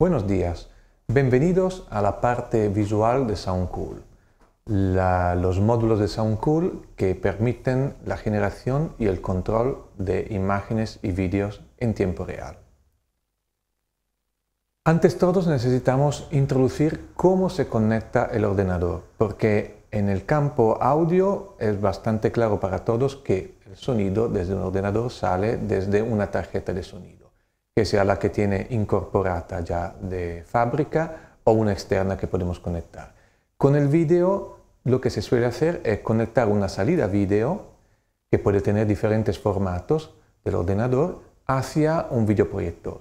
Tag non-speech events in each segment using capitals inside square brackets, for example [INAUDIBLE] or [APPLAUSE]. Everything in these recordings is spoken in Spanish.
Buenos días, bienvenidos a la parte visual de SoundCool, los módulos de SoundCool que permiten la generación y el control de imágenes y vídeos en tiempo real. Antes todos necesitamos introducir cómo se conecta el ordenador, porque en el campo audio es bastante claro para todos que el sonido desde un ordenador sale desde una tarjeta de sonido que sea la que tiene incorporada ya de fábrica o una externa que podemos conectar. Con el video lo que se suele hacer es conectar una salida video que puede tener diferentes formatos del ordenador hacia un videoproyector.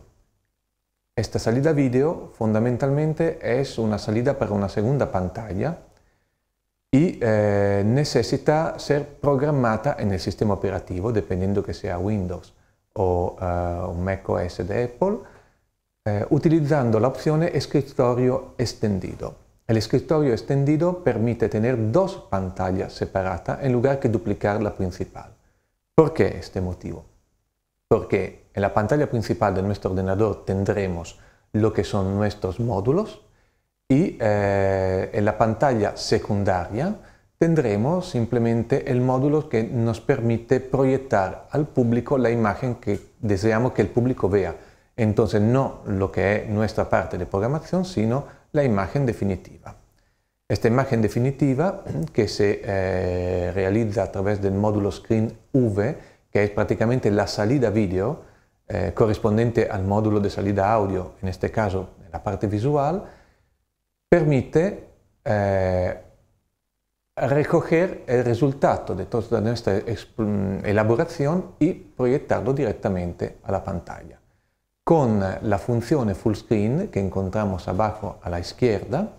Esta salida vídeo fundamentalmente es una salida para una segunda pantalla y eh, necesita ser programada en el sistema operativo dependiendo que sea Windows. o uh, un Mac OS di Apple, eh, utilizzando l'opzione escritorio extendido. El escritorio extendido permite tener dos pantallas separadas en lugar que duplicar la principal. Perché questo motivo? Perché en la pantalla principal de nuestro ordenador tendremos lo que son nuestros módulos y eh, en la pantalla secundaria tendremos simplemente el módulo que nos permite proyectar al público la imagen que deseamos que el público vea. Entonces no lo que es nuestra parte de programación, sino la imagen definitiva. Esta imagen definitiva [CLEARS THROAT] que se eh, realiza a través del módulo Screen V, que es prácticamente la salida video eh, correspondiente al módulo de salida audio, en este caso la parte visual, permite eh, recoger el resultado de toda nuestra mm, elaboración y proyectarlo directamente a la pantalla. Con la función full screen que encontramos abajo a la izquierda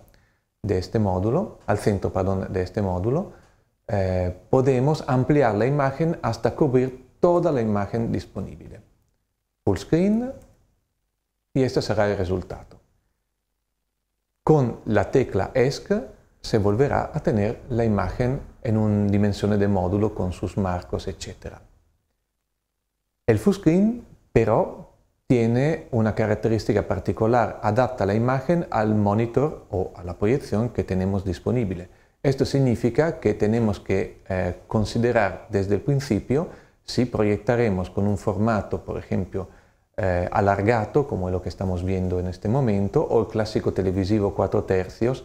de este módulo, al centro perdón, de este módulo, eh, podemos ampliar la imagen hasta cubrir toda la imagen disponible. Full screen y este será el resultado. Con la tecla ESC se volverá a tener la imagen en una dimensión de módulo con sus marcos, etc. El full screen, pero, tiene una característica particular, adapta la imagen al monitor o a la proyección que tenemos disponible. Esto significa que tenemos que eh, considerar desde el principio si proyectaremos con un formato, por ejemplo, eh, alargado, como es lo que estamos viendo en este momento, o el clásico televisivo cuatro tercios,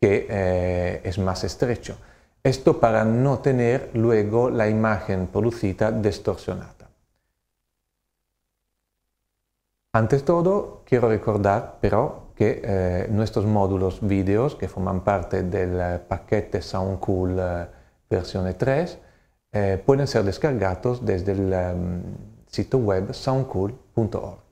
que eh, es más estrecho. Esto para no tener luego la imagen producida distorsionada. Antes todo, quiero recordar, pero, que eh, nuestros módulos vídeos, que forman parte del eh, paquete SoundCool versión 3, pueden ser descargados desde el em, sitio web soundcool.org.